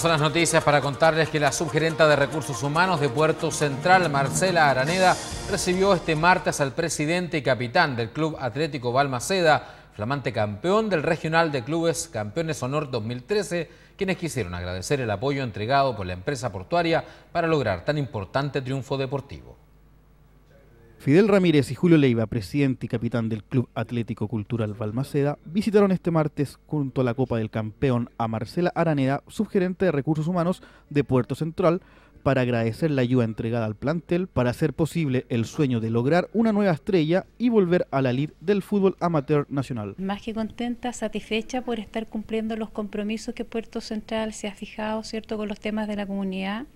Son las noticias para contarles que la subgerenta de Recursos Humanos de Puerto Central, Marcela Araneda, recibió este martes al presidente y capitán del Club Atlético Balmaceda, flamante campeón del Regional de Clubes Campeones Honor 2013, quienes quisieron agradecer el apoyo entregado por la empresa portuaria para lograr tan importante triunfo deportivo. Fidel Ramírez y Julio Leiva, presidente y capitán del Club Atlético Cultural Balmaceda, visitaron este martes junto a la Copa del Campeón a Marcela Araneda, subgerente de Recursos Humanos de Puerto Central, para agradecer la ayuda entregada al plantel para hacer posible el sueño de lograr una nueva estrella y volver a la lid del fútbol amateur nacional. Más que contenta, satisfecha por estar cumpliendo los compromisos que Puerto Central se ha fijado, ¿cierto?, con los temas de la comunidad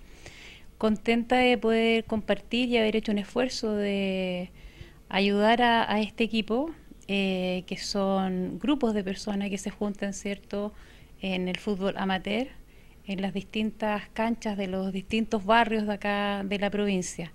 contenta de poder compartir y haber hecho un esfuerzo de ayudar a, este equipo, eh, que son grupos de personas que se juntan, ¿cierto?, en el fútbol amateur, en las distintas canchas de los distintos barrios de acá de la provincia.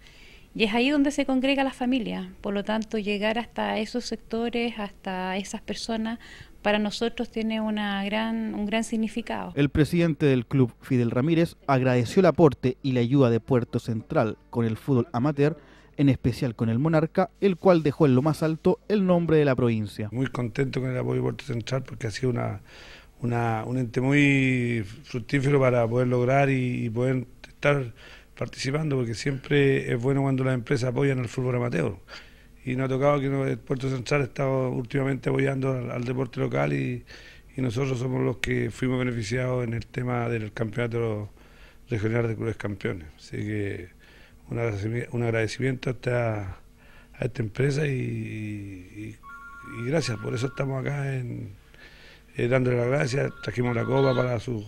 Y es ahí donde se congrega la familia. Por lo tanto, llegar hasta esos sectores, hasta esas personas, para nosotros tiene una gran, un gran significado. El presidente del club, Fidel Ramírez, agradeció el aporte y la ayuda de Puerto Central con el fútbol amateur, en especial con el Monarca, el cual dejó en lo más alto el nombre de la provincia. Muy contento con el apoyo de Puerto Central porque ha sido una, una, un ente muy fructífero para poder lograr y, y poder estar participando, porque siempre es bueno cuando las empresas apoyan al fútbol amateur. Y nos ha tocado que el Puerto Central ha estado últimamente apoyando al, deporte local y, nosotros somos los que fuimos beneficiados en el tema del campeonato regional de clubes campeones. Así que un agradecimiento, a, esta, empresa y, gracias, por eso estamos acá en, eh, dándole las gracias, trajimos la copa para su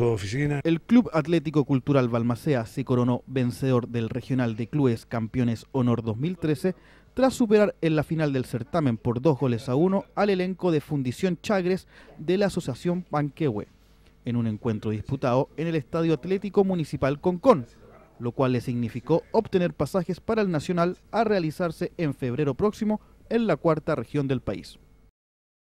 oficina. El Club Atlético Cultural Balmacea se coronó vencedor del Regional de Clubes Campeones Honor 2013 tras superar en la final del certamen por dos goles a uno al elenco de Fundición Chagres de la Asociación Panquehue, en un encuentro disputado en el Estadio Atlético Municipal Concón, lo cual le significó obtener pasajes para el Nacional a realizarse en febrero próximo en la cuarta región del país.